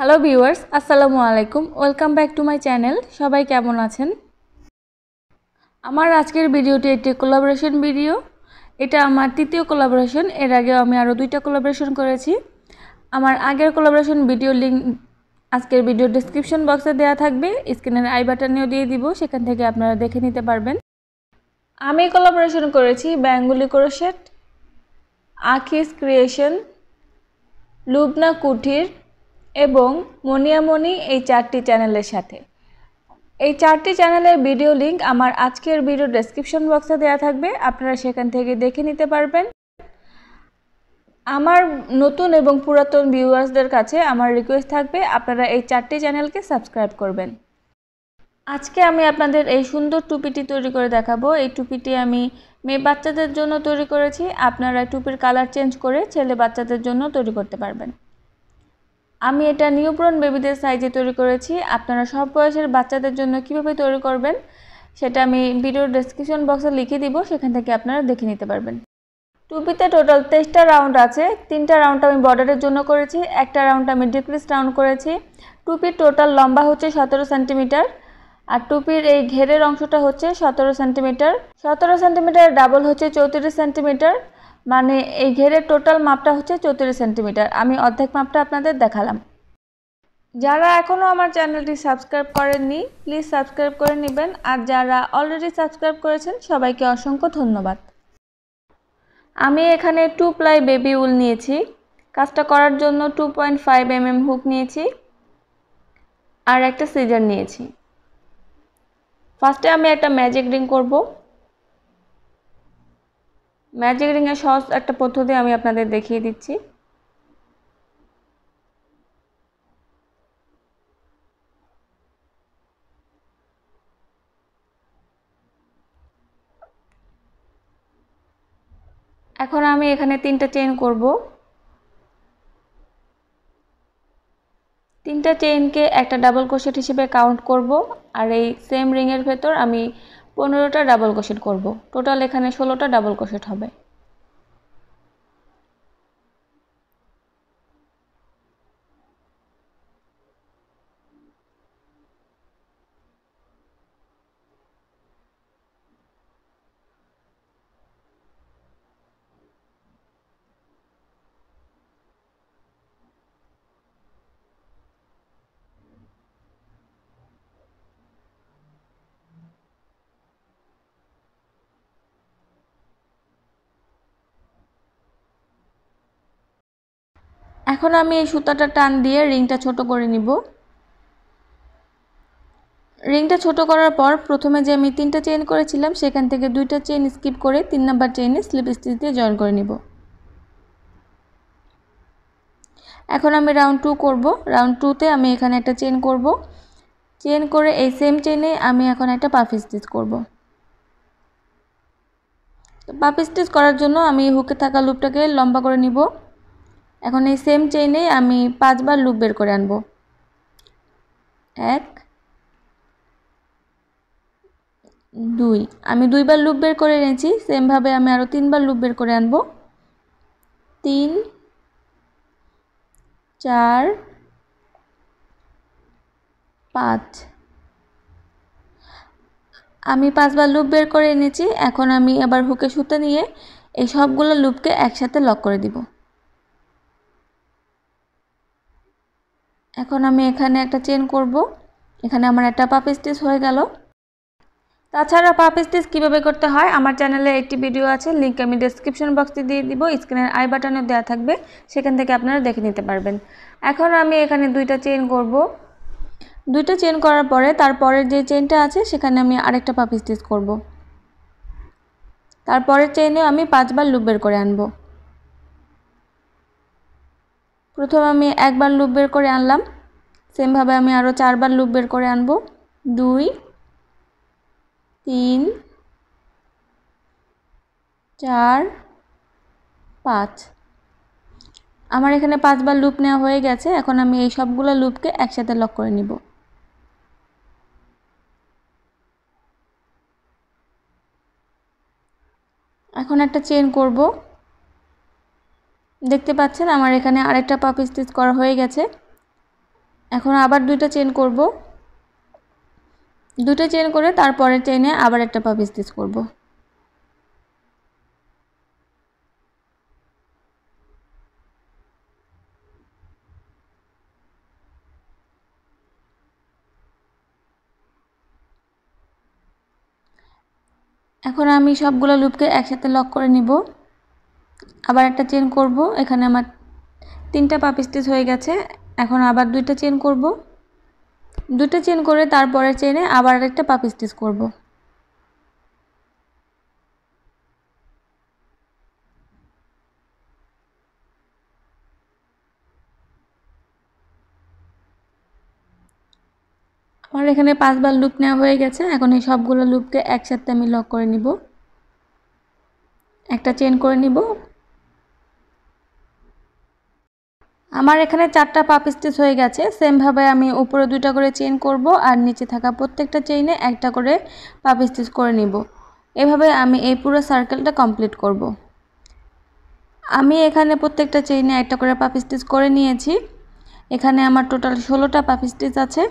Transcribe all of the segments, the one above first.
Hello viewers আসসালামু আলাইকুম welcome back to my channel সবাই কেমন আছেন আমার আজকের ভিডিওটি একটি কোলাবোরেশন ভিডিও এটা আমার তৃতীয় কোলাবোরেশন এর আগেও আমি আরও দুইটা কোলাবোরেশন করেছি আমার আগের কোলাবোরেশন ভিডিও লিঙ্ক আজকের ভিডিও ডিসক্রিপশন বক্সে দেওয়া থাকবে স্ক্রিনের আই বাটনেও দিয়ে দিব সেখান থেকে আপনারা দেখে নিতে পারবেন আমি কোলাবোরেশন করেছি ব্যাঙ্গুলি ক্রোশেট আখিস ক্রিয়েশন লুবনা কুঠির এবং মনিয়ামনি এই চারটি চ্যানেলের সাথে এই চারটি চ্যানেলের ভিডিও লিঙ্ক আমার আজকের ভিডিও ডেসক্রিপশন বক্সে দেওয়া থাকবে আপনারা সেখান থেকে দেখে নিতে পারবেন আমার নতুন এবং পুরাতন ভিউয়ার্সদের কাছে আমার রিকোয়েস্ট থাকবে আপনারা এই চারটি চ্যানেলকে সাবস্ক্রাইব করবেন আজকে আমি আপনাদের এই সুন্দর টুপিটি তৈরি করে দেখাবো এই টুপিটি আমি মেয়ে বাচ্চাদের জন্য তৈরি করেছি আপনারা টুপির কালার চেঞ্জ করে ছেলে বাচ্চাদের জন্য তৈরি করতে পারবেন আমি এটা নিউব্রন বেবিদের সাইজে তৈরি করেছি আপনারা সব বয়সের বাচ্চাদের জন্য কিভাবে তৈরি করবেন সেটা আমি ভিডিওর ডিসক্রিপশন বক্সে লিখে দিব সেখান থেকে আপনারা দেখে নিতে পারবেন টুপিতে টোটাল তেইশটা রাউন্ড আছে তিনটা রাউন্ড আমি বর্ডারের জন্য করেছি একটা রাউন্ড আমি ডিক্রিস রাউন্ড করেছি টুপির টোটাল লম্বা হচ্ছে সতেরো সেন্টিমিটার আর টুপির এই ঘেরের অংশটা হচ্ছে সতেরো সেন্টিমিটার সতেরো সেন্টিমিটার ডাবল হচ্ছে চৌত্রিশ সেন্টিমিটার মানে এই ঘেরের টোটাল মাপটা হচ্ছে চৌত্রিশ সেন্টিমিটার আমি অর্ধেক মাপটা আপনাদের দেখালাম যারা এখনও আমার চ্যানেলটি সাবস্ক্রাইব করেননি প্লিজ সাবস্ক্রাইব করে নেবেন আর যারা অলরেডি সাবস্ক্রাইব করেছেন সবাইকে অসংখ্য ধন্যবাদ আমি এখানে টু প্লাই বেবি উল নিয়েছি কাজটা করার জন্য two point five mm hook নিয়েছি আর একটা সিজার নিয়েছি ফার্স্টে আমি একটা ম্যাজিক রিং করবো ম্যাজিক রিংয়ের সহজ একটা পদ্ধতি আমি আপনাদের দেখিয়ে দিচ্ছি এখন আমি এখানে তিনটা চেন করব তিনটা চেইনকে একটা ডাবল কোশেট হিসেবে কাউন্ট করব আর এই সেম রিংয়ের ভেতর আমি পনেরোটা ডাবল ক্রোশেট করব টোটাল এখানে ষোলোটা ডাবল ক্রোশেট হবে এখন আমি এই সুতাটা টান দিয়ে রিংটা ছোট করে নিব রিংটা ছোট করার পর প্রথমে যে আমি তিনটা চেন করেছিলাম সেখান থেকে দুইটা চেন স্কিপ করে তিন নাম্বার চেইনে স্লিপ স্টিচ দিয়ে জয়েন করে নিব এখন আমি রাউন্ড টু করব রাউন্ড টুতে আমি এখানে একটা চেন করব চেন করে এই সেম চেনে আমি এখন একটা পাফ স্টিচ করব পাফ স্টিচ করার জন্য আমি হুকে থাকা লুপটাকে লম্বা করে নিব এখন এই সেম চেইনে আমি পাঁচবার লুপ বের করে আনবো এক দুই আমি দুইবার লুপ বের করে এনেছি সেমভাবে আমি আরও তিনবার লুপ বের করে আনবো তিন চার পাঁচ আমি পাঁচবার লুপ বের করে এনেছি এখন আমি এবার হুকে সুতো নিয়ে এই সবগুলো লুপকে একসাথে লক করে দিব এখন আমি এখানে একটা চেন করব এখানে আমার একটা পাপ স্টিচ হয়ে গেল তাছাড়া পাপ স্টিচ কীভাবে করতে হয় আমার চ্যানেলে একটি ভিডিও আছে লিঙ্ক আমি ডিসক্রিপশন বক্সে দিয়ে দিব স্ক্রিনের আই বাটনে দেওয়া থাকবে সেখান থেকে আপনারা দেখে নিতে পারবেন এখন আমি এখানে দুইটা চেন করব দুইটা চেন করার পরে তারপরের যে চেনটা আছে সেখানে আমি আরেকটা পাপ স্টিচ করব তারপরের চেনে আমি পাঁচবার লুপ বের করে আনবো প্রথমে আমি একবার লুপ বের করে আনলাম সেমভাবে আমি আরও চারবার লুপ বের করে আনবো দুই তিন চার পাঁচ আমার এখানে পাঁচবার লুপ নেওয়া হয়ে গেছে এখন আমি এই সবগুলো লুপকে একসাথে লক করে নিব এখন একটা চেন করবো দেখতে পাচ্ছেন আমার এখানে আরেকটা পাপ স্টিচ করা হয়ে গেছে এখন আবার দুইটা চেন করব দুটো চেন করে তারপরে চেনে আবার একটা পাপ স্টিচ করব এখন আমি সবগুলো লুপকে একসাথে লক করে নিব আবার একটা চেন করব এখানে আমার তিনটা পাপ স্টিচ হয়ে গেছে এখন আবার দুইটা চেন করব দুইটা চেন করে তারপরে চেনে আবার একটা পাপ স্টিচ করব আমার এখানে পাঁচবার লুপ নেওয়া হয়ে গেছে এখন এই সবগুলো লুপকে একসাথে আমি লক করে নিব একটা চেন করে নিব আমার এখানে চারটা পাপ স্টিচ হয়ে গেছে সেমভাবে আমি উপরে দুইটা করে চেইন করব আর নিচে থাকা প্রত্যেকটা চেইনে একটা করে পাপ স্টিচ করে নিব এভাবে আমি এই পুরো সার্কেলটা কমপ্লিট করব। আমি এখানে প্রত্যেকটা চেইনে একটা করে পাপ স্টিচ করে নিয়েছি এখানে আমার টোটাল ষোলোটা পাপ স্টিচ আছে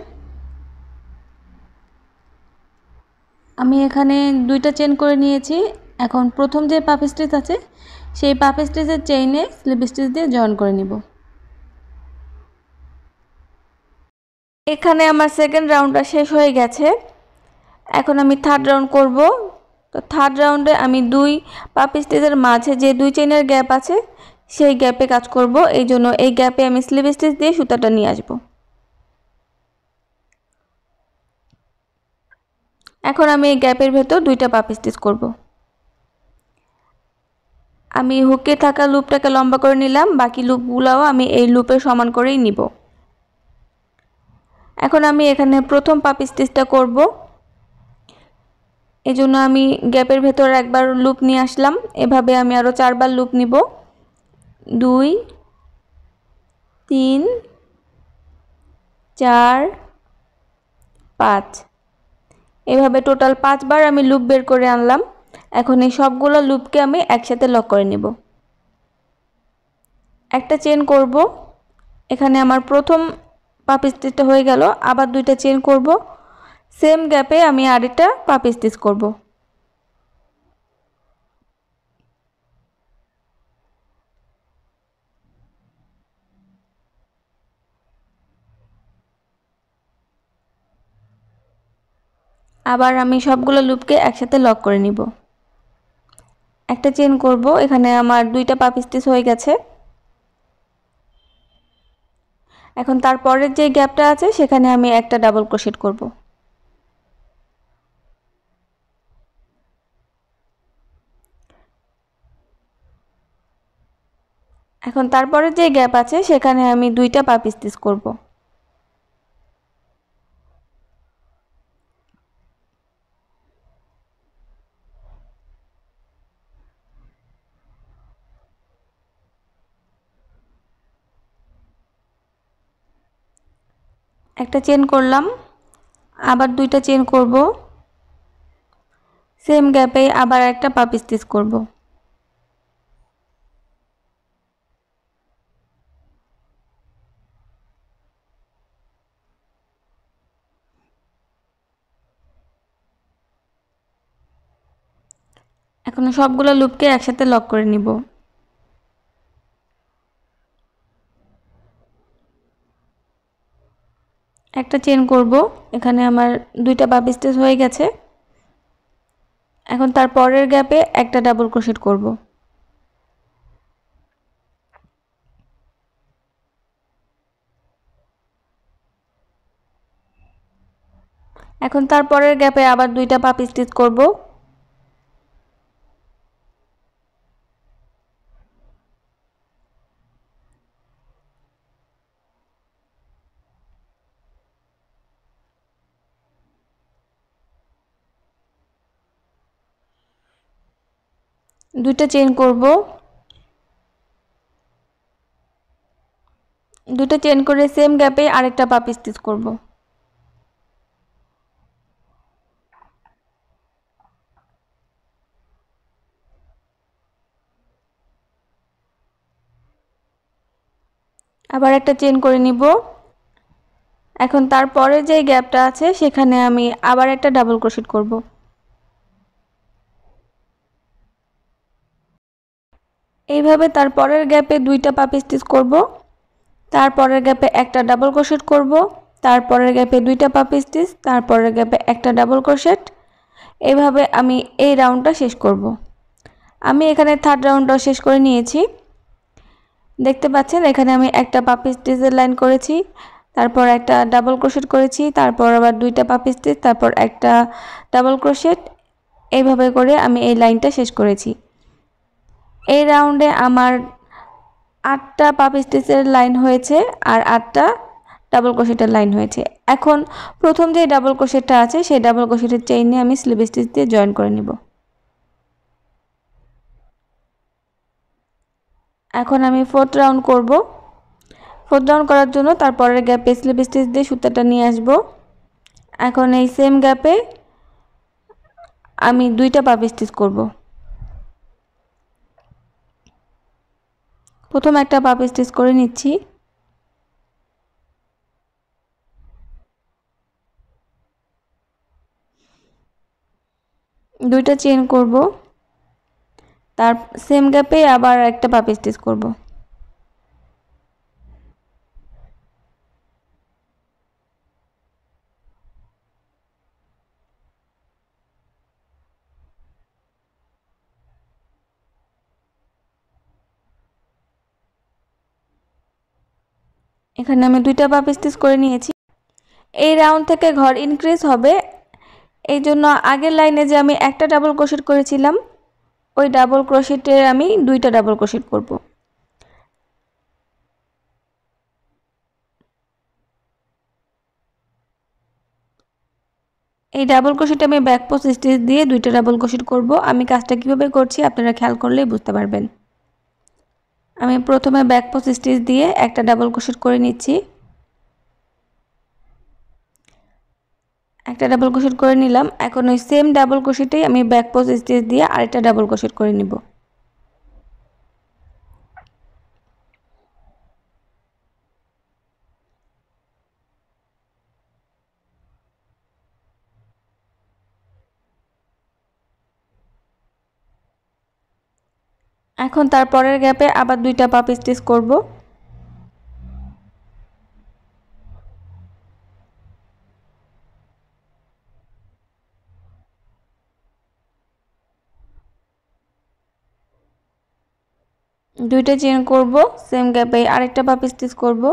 আমি এখানে দুইটা চেন করে নিয়েছি এখন প্রথম যে পাপ স্টিচ আছে সেই পাপ স্টিচের চেইনে স্লিপ স্টিচ দিয়ে জয়েন করে নিব এখানে আমার সেকেন্ড রাউন্ডটা শেষ হয়ে গেছে এখন আমি থার্ড রাউন্ড করব তো থার্ড রাউন্ডে আমি দুই পাপি স্টেজের মাঝে যে দুই চেনের গ্যাপ আছে সেই গ্যাপে কাজ করব এই জন্য এই গ্যাপে আমি স্লিপ স্টেজ দিয়ে সুতাটা নিয়ে আসব এখন আমি এই গ্যাপের ভেতর দুইটা পাপি স্টেজ করব আমি হুকে থাকা লুপটাকে লম্বা করে নিলাম বাকি লুপগুলোও আমি এই লুপের সমান করেই নিব এখন আমি এখানে প্রথম পাপ স্টিচটা করব এই জন্য আমি গ্যাপের ভেতর একবার লুপ নিয়ে আসলাম এভাবে আমি আরও চারবার লুপ নিব দুই তিন চার পাঁচ এভাবে টোটাল পাঁচবার আমি লুপ বের করে আনলাম এখন এই সবগুলো লুপকে আমি একসাথে লক করে নিব একটা চেন করব এখানে আমার প্রথম পাপ স্টিচটা হয়ে গেল আবার দুইটা চেন করব সেম গ্যাপে আমি আরেকটা পাপ স্টিচ করব আবার আমি সবগুলো লুপকে একসাথে লক করে নিব একটা চেন করব এখানে আমার দুইটা পাপ স্টিচ হয়ে গেছে এখন তারপরের যে গ্যাপটা আছে সেখানে আমি একটা ডাবল ক্রোশেট করব এখন তারপরের যে গ্যাপ আছে সেখানে আমি দুইটা পা স্টিচ করবো একটা চেন করলাম আবার দুইটা চেন করব সেম গ্যাপে আবার একটা পাপ স্টিচ করব এখন সবগুলো লুপকে একসাথে লক করে নিব একটা চেন করব এখানে আমার দুইটা বাব স্টেচ হয়ে গেছে এখন তার পরের গ্যাপে একটা ডাবল ক্রোশেট করব এখন তার পরের গ্যাপে আবার দুইটা পাপ স্টিচ করবো দুইটা চেন করব দুটা চেন করে সেম গ্যাপে আরেকটা পাপ স্টিচ করব আবার একটা চেন করে নিব এখন তারপরে যে গ্যাপটা আছে সেখানে আমি আবার একটা ডাবল ক্রোশেট করবো এইভাবে তার পরের গ্যাপে দুইটা পাপ স্টিচ করব তারপরের গ্যাপে একটা ডাবল ক্রোশেট করব তারপরের গ্যাপে দুইটা পাপ স্টিচ তারপরের গ্যাপে একটা ডাবল ক্রোশেট এভাবে আমি এই রাউন্ডটা শেষ করব। আমি এখানে থার্ড রাউন্ডটা শেষ করে নিয়েছি দেখতে পাচ্ছেন এখানে আমি একটা পাপ স্টিচের লাইন করেছি তারপর একটা ডাবল ক্রোশেট করেছি তারপর আবার দুইটা পাপ স্টিচ তারপর একটা ডাবল ক্রোশেট এইভাবে করে আমি এই লাইনটা শেষ করেছি এই রাউন্ডে আমার আটটা পাপ স্টিচের লাইন হয়েছে আর আটটা ডাবল কোশেটের লাইন হয়েছে এখন প্রথম যে ডাবল কোশেটটা আছে সেই ডাবল ক্রোশেটের চেইনে আমি স্লিপ স্টিচ দিয়ে জয়েন করে নিব এখন আমি ফোর্থ রাউন্ড করব ফোর্থ রাউন্ড করার জন্য তারপরের গ্যাপে স্লিপ স্টিচ দিয়ে সুতাটা নিয়ে আসব এখন এই সেম গ্যাপে আমি দুইটা পাপ স্টিচ করবো প্রথম একটা পাপ স্টিচ করে নিচ্ছি দুইটা চেন করব তার সেম গ্যাপে আবার একটা পাপ স্টিচ করবো এখানে আমি দুইটা পাপ স্টিচ করে নিয়েছি এই রাউন্ড থেকে ঘর ইনক্রিজ হবে এই জন্য আগের লাইনে যে আমি একটা ডাবল ক্রোশেট করেছিলাম ওই ডাবল ক্রোশেটে আমি দুইটা ডাবল ক্রোশেট করব এই ডাবল ক্রোশেটে আমি ব্যাক পোস্ট স্টিচ দিয়ে দুইটা ডাবল ক্রোশেট করব আমি কাজটা কিভাবে করছি আপনারা খেয়াল করলেই বুঝতে পারবেন আমি প্রথমে ব্যাক পোস্ট স্টিচ দিয়ে একটা ডাবল ক্রোশেট করে নিচ্ছি একটা ডাবল ক্রোশেট করে নিলাম এখন ওই সেম ডাবল ক্রোশেটেই আমি ব্যাক পোস্ট স্টিচ দিয়ে আরেকটা ডাবল ক্রোশেট করে নিব এখন তার পরের গ্যাপে আবার দুইটা পাপ স্টিচ করব দুইটা চেন করব সেম গ্যাপে আরেকটা পাপ স্টিচ করব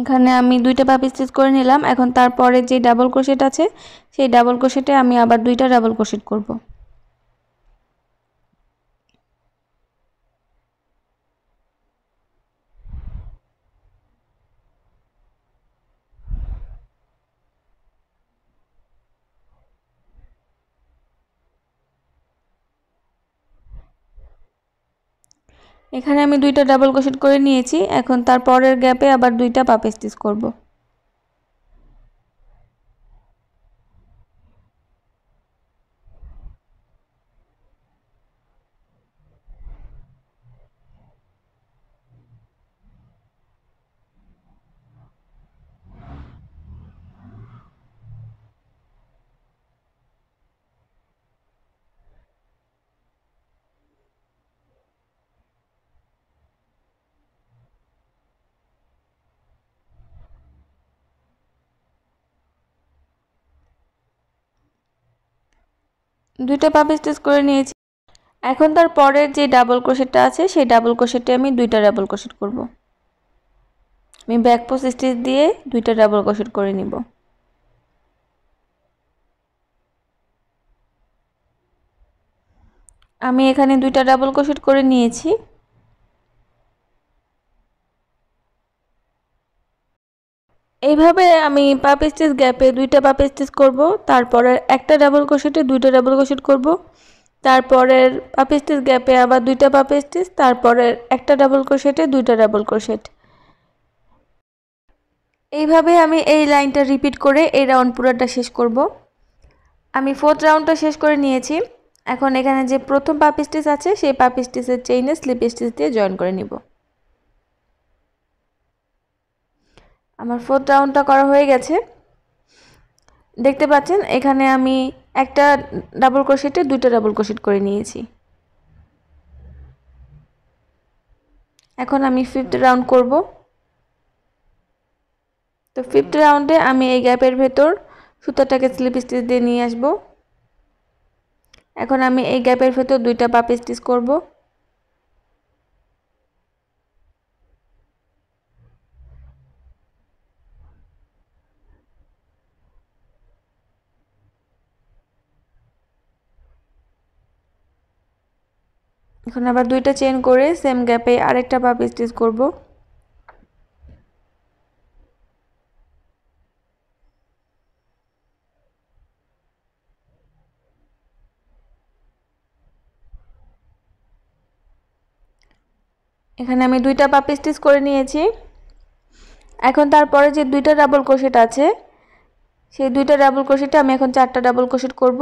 এখানে আমি দুইটা পাপ স্টিচ করে নিলাম এখন তারপরে যে ডাবল ক্রোশেট আছে সেই ডাবল ক্রোশেটে আমি আবার দুইটা ডাবল ক্রোশেট করবো এখানে আমি দুইটা ডাবল ক্রোশেট করে নিয়েছি এখন তারপরের গ্যাপে আবার দুইটা পাপ স্টিচ করবো দুইটা পাপ স্টিচ করে নিয়েছি এখন তার পরের যে ডাবল ক্রোশেটটা আছে সেই ডাবল ক্রোশেটে আমি দুইটা ডাবল ক্রোশেট করব। আমি ব্যাক পোস্ট স্টিচ দিয়ে দুইটা ডাবল ক্রোশেট করে নিব আমি এখানে দুইটা ডাবল ক্রোশেট করে নিয়েছি এইভাবে আমি পাপ স্টিচ গ্যাপে দুইটা পাপ স্টিচ করব তারপরে একটা ডাবল ক্রোশেটে দুইটা ডাবল ক্রোশেট করব তারপরের পাপ স্টিচ গ্যাপে আবার দুইটা পাপ স্টিচ তারপরের একটা ডাবল ক্রোশেটে দুইটা ডাবল ক্রোশেট এইভাবে আমি এই লাইনটা রিপিট করে এই রাউন্ড পুরাটা শেষ করব আমি ফোর্থ রাউন্ডটা শেষ করে নিয়েছি এখন এখানে যে প্রথম পাপ স্টিচ আছে সেই পাপ স্টিচের চেইনে স্লিপ স্টিচ দিয়ে জয়েন করে নিব আমার ফোর্থ রাউন্ডটা করা হয়ে গেছে দেখতে পাচ্ছেন এখানে আমি একটা ডাবল ক্রোশেটে দুইটা ডাবল ক্রোশেট করে নিয়েছি এখন আমি ফিফথ রাউন্ড করব তো ফিফথ রাউন্ডে আমি এই গ্যাপের ভেতর সুতাটাকে স্লিপ স্টিচ দিয়ে নিয়ে আসব এখন আমি এই গ্যাপের ভেতর দুইটা পাপ স্টিচ করবো এখন আবার দুইটা চেন করে সেম গ্যাপে আরেকটা পাপ স্টিচ করব এখানে আমি দুইটা পাপ স্টিচ করে নিয়েছি এখন তারপরে যে দুইটা ডাবল কোশেট আছে সেই দুইটা ডাবল কোশেটে আমি এখন চারটা ডাবল কোশেট করব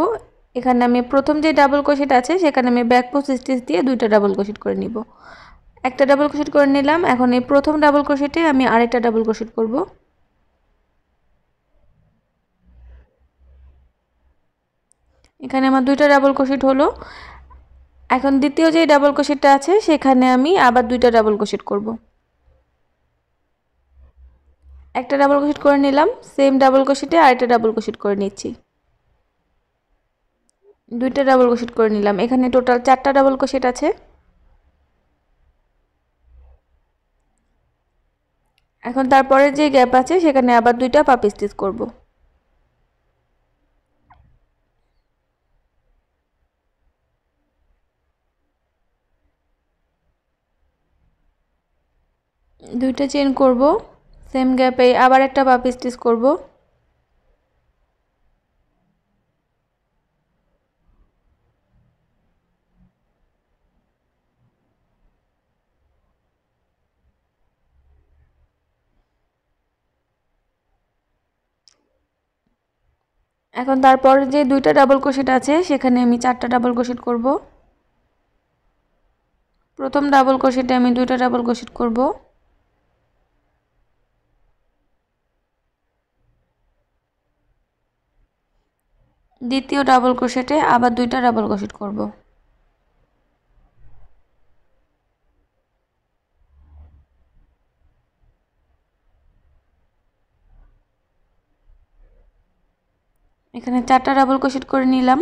এখানে আমি প্রথম যে ডাবল কোশেট আছে সেখানে আমি ব্যাক পোস্ট স্টিচ দিয়ে দুইটা ডাবল কোশেট করে নিব একটা ডাবল কোশেট করে নিলাম এখন এই প্রথম ডাবল কোশেটে আমি আরেকটা ডাবল কোশেট করব এখানে আমার দুইটা ডাবল কোশেট হলো এখন দ্বিতীয় যে ডাবল কোশেটটা আছে সেখানে আমি আবার দুইটা ডাবল কোশেট করব একটা ডাবল কোশেট করে নিলাম সেম ডাবল কোশেটে আরেকটা ডাবল কোশেট করে নিচ্ছি দুইটা ডাবল কোশেট করে নিলাম এখানে টোটাল চারটা ডাবল কোশেট আছে এখন তারপরে যে গ্যাপ আছে সেখানে আবার দুইটা পাপ স্টিচ করব দুইটা চেন করব সেম গ্যাপে আবার একটা পাপ স্টিচ করবো এখন তারপর যে দুইটা ডাবল ক্রোশেট আছে সেখানে আমি চারটা ডাবল ক্রোশেট করব প্রথম ডাবল ক্রোশেটে আমি দুইটা ডাবল ক্রোশেট করব দ্বিতীয় ডাবল ক্রোশেটে আবার দুইটা ডাবল ক্রোশেট করব এখানে চারটা ডাবল ক্রোশেট করে নিলাম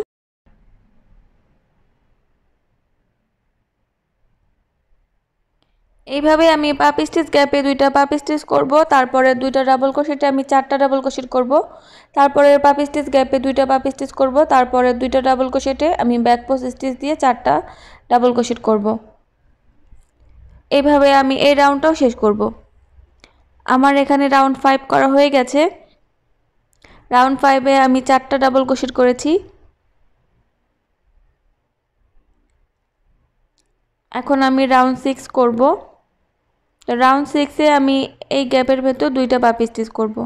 এইভাবে আমি পাপ স্টিচ গ্যাপে দুইটা পাপ স্টিচ করব তারপরে দুইটা ডাবল ক্রোশেটে আমি চারটা ডাবল ক্রোশেট করব তারপরে পাপ স্টিচ গ্যাপে দুইটা পাপ স্টিচ করব তারপরে দুইটা ডাবল ক্রোশেটে আমি ব্যাক পোস্ট স্টিচ দিয়ে চারটা ডাবল ক্রোশেট করব এইভাবে আমি এই রাউন্ডটাও শেষ করব আমার এখানে রাউন্ড ফাইভ করা হয়ে গেছে রাউন্ড ফাইভে আমি চারটা ডাবল কোশিট করেছি এখন আমি রাউন্ড সিক্স করব রাউন্ড সিক্সে আমি এই গ্যাপের ভেতর দুইটা পাপি স্টিচ করব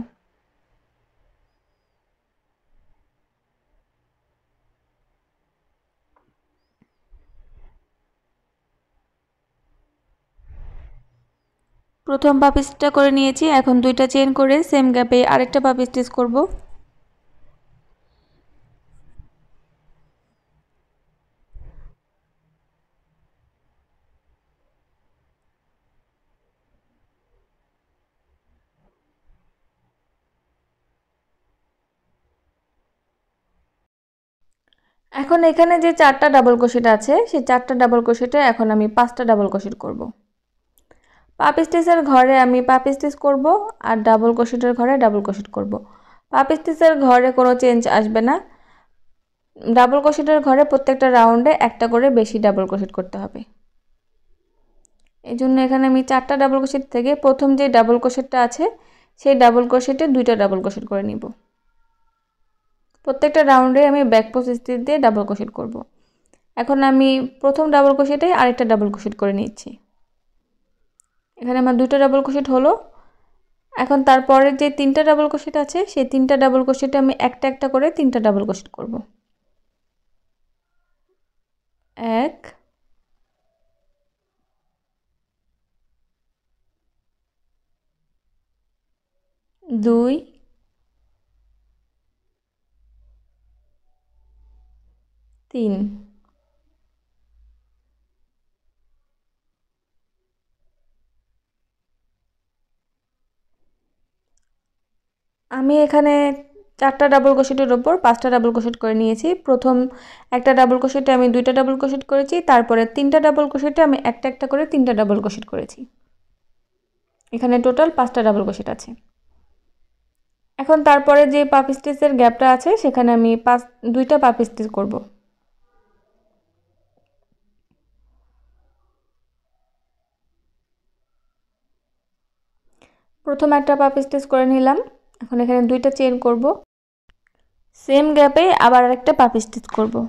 প্রথম পাপি স্টিচটা করে নিয়েছি এখন দুইটা চেন করে সেম গ্যাপে আরেকটা পাপি স্টিচ করবো এখন এখানে যে চারটা ডাবল ক্রোশেট আছে সেই চারটা ডাবল ক্রোশেটে এখন আমি পাঁচটা ডাবল ক্রোশেট করব। পাপ স্টিচের ঘরে আমি পাপ স্টিচ করব আর ডাবল ক্রোশেটের ঘরে ডাবল ক্রোশেট করব। পাপ স্টিচের ঘরে কোনো চেঞ্জ আসবে না ডাবল ক্রোশেটের ঘরে প্রত্যেকটা রাউন্ডে একটা করে বেশি ডাবল ক্রোশেট করতে হবে এই জন্য এখানে আমি চারটা ডাবল ক্রোশেট থেকে প্রথম যে ডাবল ক্রোশেটটা আছে সেই ডাবল ক্রোশেটে দুইটা ডাবল ক্রোশেট করে নিব প্রত্যেকটা রাউন্ডে আমি ব্যাক পোস্ট স্টিচ দিয়ে ডাবল ক্রোশেট করব। এখন আমি প্রথম ডাবল ক্রোশেটে আরেকটা ডাবল ক্রোশেট করে নিচ্ছি এখানে আমার দুটো ডাবল ক্রোশেট হলো এখন তারপরে যে তিনটা ডাবল ক্রোশেট আছে সেই তিনটা ডাবল ক্রোশেটে আমি একটা একটা করে তিনটা ডাবল ক্রোশেট করব এক দুই তিন আমি এখানে চারটা ডাবল কোশেটের ওপর পাঁচটা ডাবল কোশেট করে নিয়েছি প্রথম একটা ডাবল কোশেটে আমি দুইটা ডাবল কোশেট করেছি তারপরে তিনটা ডাবল কোশেটে আমি একটা একটা করে তিনটা ডাবল কোশেট করেছি এখানে টোটাল পাঁচটা ডাবল কোশেট আছে এখন তারপরে যে পাপ স্টিচের গ্যাপটা আছে সেখানে আমি পাঁচ দুইটা পাপ স্টিচ করবো প্রথম একটা পাপ স্টিচ করে নিলাম এখন এখানে দুইটা চেন করব সেম গ্যাপে আবার একটা পাপ স্টিচ করবো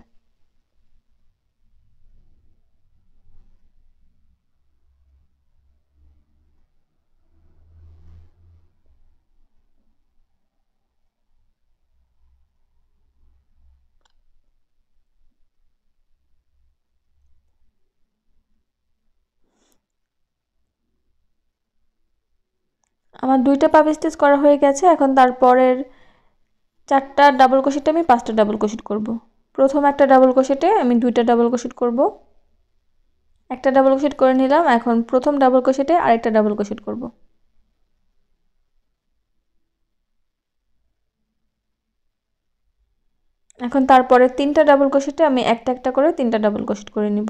আমার দুইটা পাপ স্টিচ করা হয়ে গেছে এখন তারপরের চারটা ডাবল কোশেটে আমি পাঁচটা ডাবল কোশেট করব। প্রথম একটা ডাবল কোশেটে আমি দুইটা ডাবল কোশেট করব। একটা ডাবল কোশেট করে নিলাম এখন প্রথম ডাবল কোশেটে আরেকটা ডাবল কোশেট করব। এখন তারপরে তিনটা ডাবল কোশেটে আমি একটা একটা করে তিনটা ডাবল কোশেট করে নিব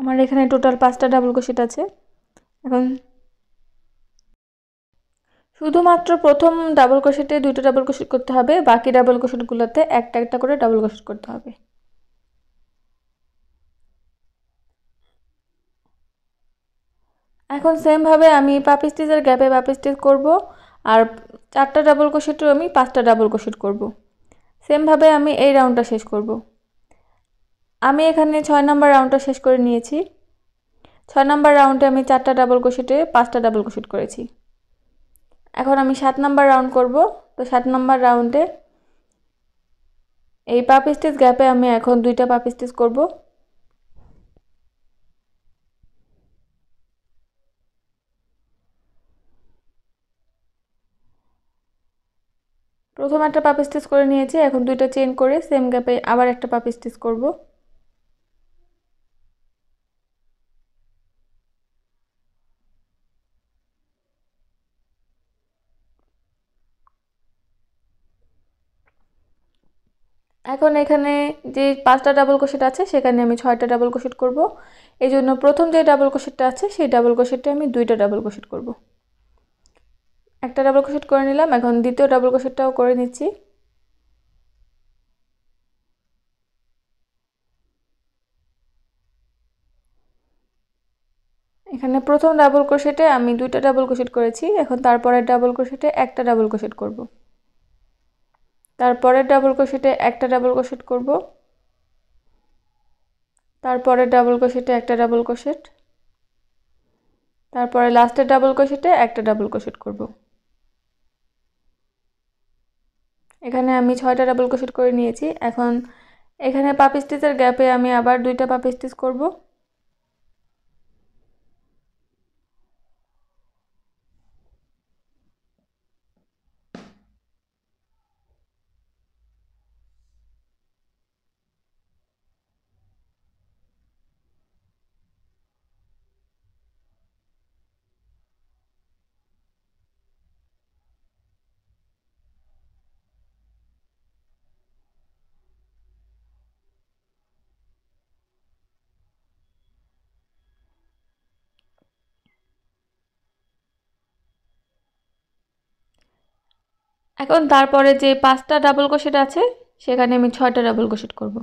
আমার এখানে টোটাল পাঁচটা ডাবল কোশেট আছে এখন শুধুমাত্র প্রথম ডাবল কোশেটে দুটো ডাবল কোশেট করতে হবে বাকি ডাবল কোশেটগুলোতে একটা একটা করে ডাবল কোশেট করতে হবে এখন সেমভাবে আমি পাপি স্টিচের গ্যাপে পাপি স্টিচ করবো আর চারটা ডাবল কোশেটও আমি পাঁচটা ডাবল কোশেট করব সেমভাবে আমি এই রাউন্ডটা শেষ করব আমি এখানে ছয় নম্বর রাউন্ডটা শেষ করে নিয়েছি ছয় নম্বর রাউন্ডে আমি চারটা ডাবল কোশেটে পাঁচটা ডাবল ক্রোশেট করেছি এখন আমি সাত নম্বর রাউন্ড করব তো সাত নম্বর রাউন্ডে এই পাপ স্টিচ গ্যাপে আমি এখন দুইটা পাপ স্টিচ করব প্রথম একটা পাপ স্টিচ করে নিয়েছি এখন দুইটা চেন করে সেম গ্যাপে আবার একটা পাপ স্টিচ করবো এখন এখানে যে পাঁচটা ডাবল কোশেট আছে সেখানে আমি ছয়টা ডাবল কোশেট করব এই জন্য প্রথম যে ডাবল কোশেটটা আছে সেই ডাবল কোশেটটা আমি দুইটা ডাবল কোশেট করব একটা ডাবল কোশেট করে নিলাম এখন দ্বিতীয় ডাবল কোশেটটাও করে নিচ্ছি এখানে প্রথম ডাবল কোশেটে আমি দুইটা ডাবল কোশেট করেছি এখন তারপরে ডাবল কোশেটে একটা ডাবল কোশেট করবো তারপরে ডাবল কোশেটে একটা ডাবল কোশেট করব তারপরে ডাবল কোশেটে একটা ডাবল কোশেট তারপরে লাস্টের ডাবল কোশেটে একটা ডাবল কোশেট করব এখানে আমি ছয়টা ডাবল কোশেট করে নিয়েছি এখন এখানে পাপিস্টিসের গ্যাপে আমি আবার দুইটা পাপিস্টিস স্টিচ করবো এখন তারপরে যে পাঁচটা ডাবল ক্রোশেট আছে সেখানে আমি ছয়টা ডাবল ক্রোশেট করব।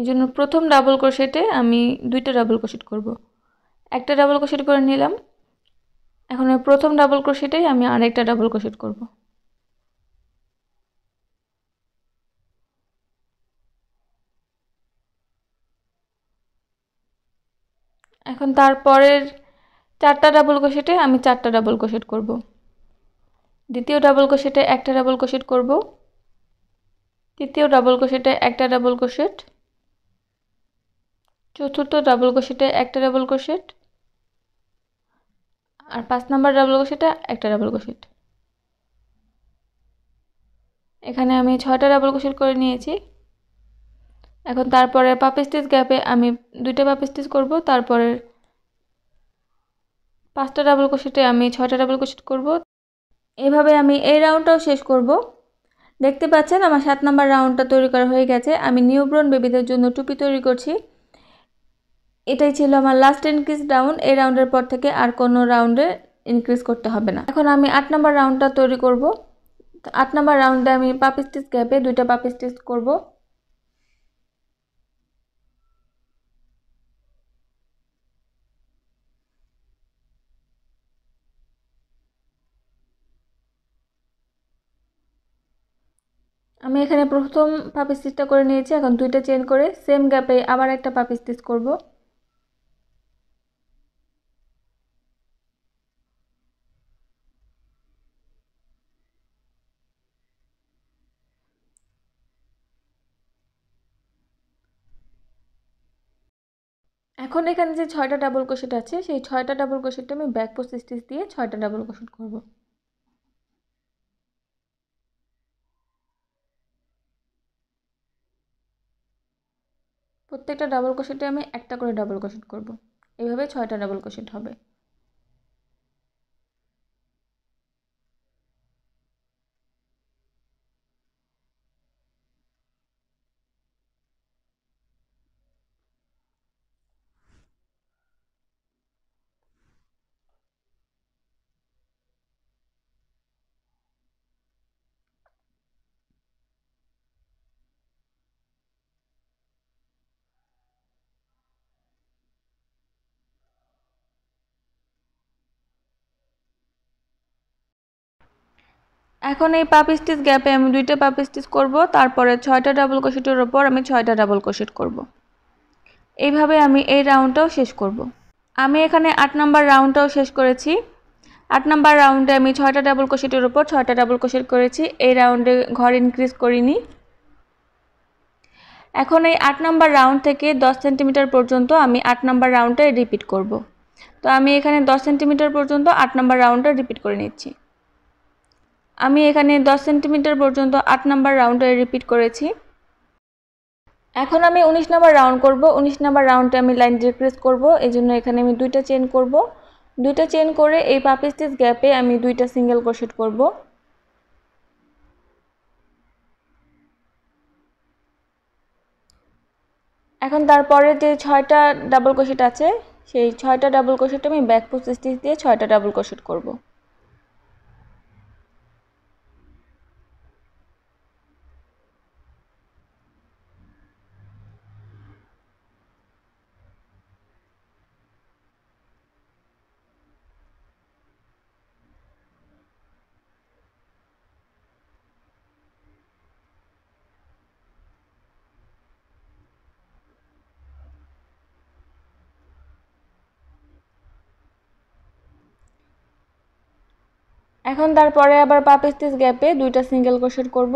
এই জন্য প্রথম ডাবল ক্রোশেটে আমি দুইটা ডাবল ক্রোশেট করব। একটা ডাবল ক্রোশেট করে নিলাম এখন ওই প্রথম ডাবল ক্রোশেটেই আমি আরেকটা ডাবল ক্রোশেট করব এখন তারপরের চারটা ডাবল ক্রোশেটে আমি চারটা ডাবল ক্রোশেট করব দ্বিতীয় ডাবল ক্রোশেটে একটা ডাবল কোশেট করব তৃতীয় ডাবল ক্রোশেটে একটা ডাবল ক্রোশেট চতুর্থ ডাবল ক্রোশেটে একটা ডাবল কোশেট আর পাঁচ নাম্বার ডাবল ক্রোশেটে একটা ডাবল কোশেট এখানে আমি ছয়টা ডাবল ক্রোশেট করে নিয়েছি এখন তারপরে পাপ স্টিচ গ্যাপে আমি দুইটা পাপ স্টিচ করব তারপরে পাঁচটা ডাবল কোশেটে আমি ছয়টা ডাবল ক্রোশেট করব এভাবে আমি এই রাউন্ডটাও শেষ করব দেখতে পাচ্ছেন আমার সাত নম্বর রাউন্ডটা তৈরি করা হয়ে গেছে আমি নিউব্রন বেবিদের জন্য টুপি তৈরি করছি এটাই ছিল আমার লাস্ট ইনক্রিজ রাউন্ড এই রাউন্ডের পর থেকে আর কোনো রাউন্ডে ইনক্রিজ করতে হবে না এখন আমি আট নম্বর রাউন্ডটা তৈরি করব তো আট নম্বর রাউন্ডে আমি পাপি স্টিচ গ্যাপে দুইটা পাপি স্টিচ করবো আমি এখানে প্রথম পাপি স্টিচটা করে নিয়েছি এখন দুইটা চেন করে সেম গ্যাপে আবার একটা পাপি স্টিচ করব এখন এখানে যে ছয়টা ডাবল কোশেট আছে সেই ছয়টা ডাবল কোশেটটা আমি ব্যাক পোস্ট স্টিচ দিয়ে ছয়টা ডাবল কোশেট করবো প্রত্যেকটা ডাবল ক্রোশেটে আমি একটা করে ডাবল ক্রোশেট করব এভাবে ছয়টা ডাবল ক্রোশেট হবে এখন এই পাপ স্টিচ গ্যাপে আমি দুইটা পাপ স্টিচ করব তারপরে ছয়টা ডাবল ক্রোশেটের ওপর আমি ছয়টা ডাবল ক্রোশেট করব। এইভাবে আমি এই রাউন্ডটাও শেষ করব। আমি এখানে আট নম্বর রাউন্ডটাও শেষ করেছি আট নম্বর রাউন্ডে আমি ছয়টা ডাবল ক্রোশেটের ওপর ছয়টা ডাবল ক্রোশেট করেছি এই রাউন্ডে ঘর ইনক্রিজ করিনি এখন এই আট নম্বর রাউন্ড থেকে দশ সেন্টিমিটার পর্যন্ত আমি আট নম্বর রাউন্ডটাই রিপিট করব। তো আমি এখানে দশ সেন্টিমিটার পর্যন্ত আট নম্বর রাউন্ডটা রিপিট করে নিচ্ছি আমি এখানে 10 সেন্টিমিটার পর্যন্ত আট নাম্বার রাউন্ডে রিপিট করেছি এখন আমি ১৯ নাম্বার রাউন্ড করব ১৯ নাম্বার রাউন্ডে আমি লাইন ডিক্রিজ করব এই জন্য এখানে আমি দুইটা চেন করব দুইটা চেন করে এই স্টিচ গ্যাপে আমি দুইটা সিঙ্গেল ক্রোশেট করব এখন তারপরে যে ছয়টা ডাবল ক্রোশেট আছে সেই ছয়টা ডাবল ক্রোশেট আমি ব্যাক পোস্ট স্টিচ দিয়ে ছয়টা ডাবল ক্রোশেট করব এখন তারপরে আবার পাপ স্টিচ গ্যাপে দুইটা সিঙ্গেল কোশের করব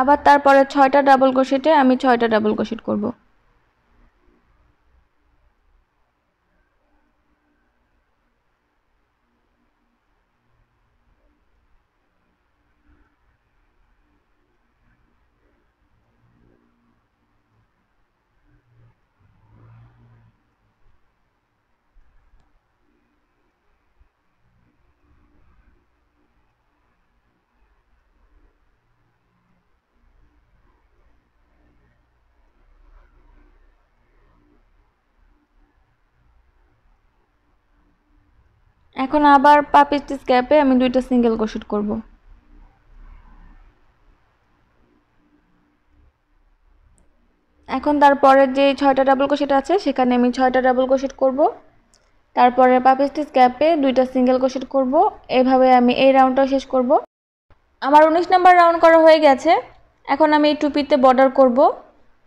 আবার তারপরে ছয়টা ডাবল কোশেটে আমি ছয়টা ডাবল কোশেট করবো এখন আবার পাপি স্টিচ ক্যাপে আমি দুইটা সিঙ্গেল কোশেট করব এখন তারপরের যে ছয়টা ডাবল কোশেট আছে সেখানে আমি ছয়টা ডাবল কোশেট করব তারপরে পাপি স্টিচ ক্যাপে দুইটা সিঙ্গেল কোশেট করব এভাবে আমি এই রাউন্ডটাও শেষ করব আমার উনিশ নাম্বার রাউন্ড করা হয়ে গেছে এখন আমি এই টুপিতে বর্ডার করব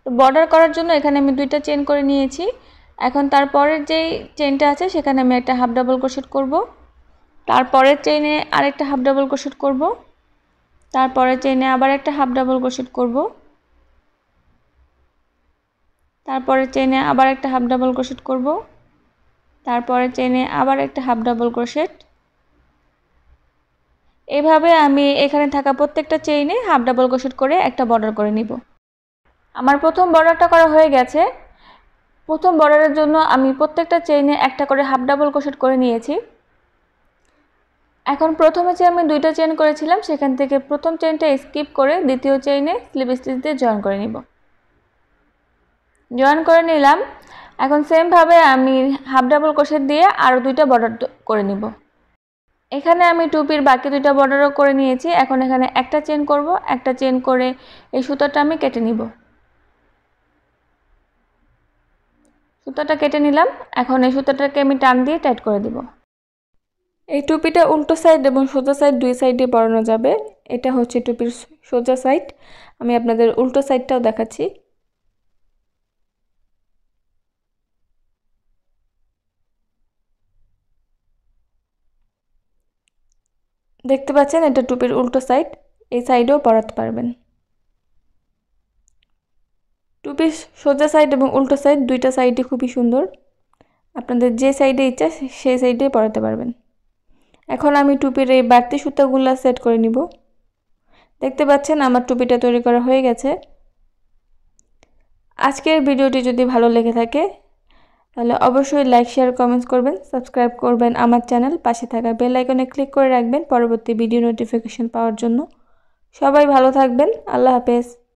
তো বর্ডার করার জন্য এখানে আমি দুইটা চেন করে নিয়েছি এখন তারপরের যেই চেনটা আছে সেখানে আমি একটা হাফ ডাবল ক্রোশেট করব তারপরের চেইনে আরেকটা হাফ ডাবল ক্রোশেট করব তারপরের চেইনে আবার একটা হাফ ডাবল ক্রোশেট করব তারপরে চেইনে আবার একটা হাফ ডাবল ক্রোশেট করব তারপরে চেইনে আবার একটা হাফ ডাবল ক্রোশেট এভাবে আমি এখানে থাকা প্রত্যেকটা চেইনে হাফ ডাবল ক্রোশেট করে একটা বর্ডার করে নিব আমার প্রথম বর্ডারটা করা হয়ে গেছে প্রথম বর্ডারের জন্য আমি প্রত্যেকটা চেইনে একটা করে হাফ ডাবল ক্রোশেট করে নিয়েছি এখন প্রথমে যে আমি দুইটা চেন করেছিলাম সেখান থেকে প্রথম চেনটা স্কিপ করে দ্বিতীয় চেইনে স্লিপ স্টিচ দিয়ে জয়েন করে নিব জয়েন করে নিলাম এখন সেমভাবে আমি হাফ ডাবল কোষের দিয়ে আরও দুইটা বর্ডার করে নিব এখানে আমি টুপির বাকি দুইটা বর্ডারও করে নিয়েছি এখন এখানে একটা চেন করব একটা চেন করে এই সুতোটা আমি কেটে নিব সুতোটা কেটে নিলাম এখন এই সুতোটাকে আমি টান দিয়ে টাইট করে দিব এই টুপিটা উল্টো সাইড এবং সোজা সাইড দুই সাইডে পরানো যাবে এটা হচ্ছে টুপির সোজা সাইড আমি আপনাদের উল্টো সাইডটাও দেখাচ্ছি দেখতে পাচ্ছেন এটা টুপির উল্টো সাইড এই সাইডেও পরাতে পারবেন টুপির সোজা সাইড এবং উল্টো সাইড দুইটা সাইডে খুবই সুন্দর আপনাদের যে সাইডে ইচ্ছা সেই সাইডে পরাতে পারবেন এখন আমি টুপির এই বাড়তি সুতাগুলো সেট করে নিব দেখতে পাচ্ছেন আমার টুপিটা তৈরি করা হয়ে গেছে আজকের ভিডিওটি যদি ভালো লেগে থাকে তাহলে অবশ্যই লাইক শেয়ার কমেন্টস করবেন সাবস্ক্রাইব করবেন আমার চ্যানেল পাশে থাকা বেল আইকনে ক্লিক করে রাখবেন পরবর্তী ভিডিও নোটিফিকেশন পাওয়ার জন্য সবাই ভালো থাকবেন আল্লাহ হাফেজ